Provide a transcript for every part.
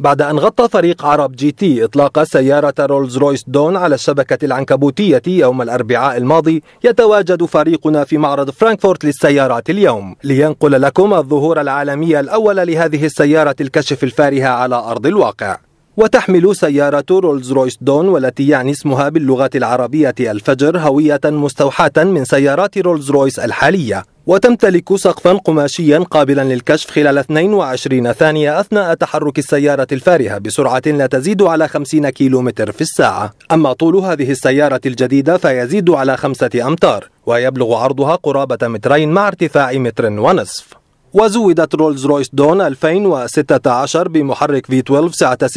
بعد أن غطى فريق عرب جي تي إطلاق سيارة رولز رويس دون على الشبكة العنكبوتية يوم الأربعاء الماضي يتواجد فريقنا في معرض فرانكفورت للسيارات اليوم لينقل لكم الظهور العالمي الأول لهذه السيارة الكشف الفارهة على أرض الواقع وتحمل سيارة رولز رويس دون والتي يعني اسمها باللغة العربية الفجر هوية مستوحاة من سيارات رولز رويس الحالية وتمتلك سقفا قماشيا قابلا للكشف خلال 22 ثانية أثناء تحرك السيارة الفارهة بسرعة لا تزيد على 50 كيلومتر في الساعة أما طول هذه السيارة الجديدة فيزيد على خمسة أمتار ويبلغ عرضها قرابة مترين مع ارتفاع متر ونصف وزودت رولز رويس دون 2016 بمحرك V12 سعة 6.6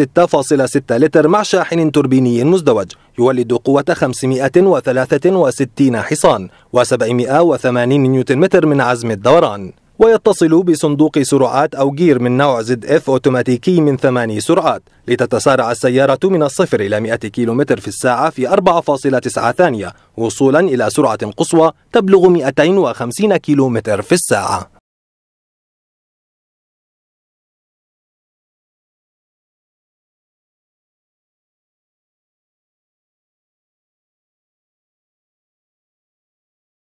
لتر مع شاحن توربيني مزدوج يولد قوة 563 حصان و780 نيوتن متر من عزم الدوران ويتصل بصندوق سرعات أو جير من نوع زد اف أوتوماتيكي من ثماني سرعات لتتسارع السيارة من الصفر إلى 100 كيلومتر في الساعة في 4.9 ثانية وصولا إلى سرعة قصوى تبلغ 250 كيلومتر في الساعة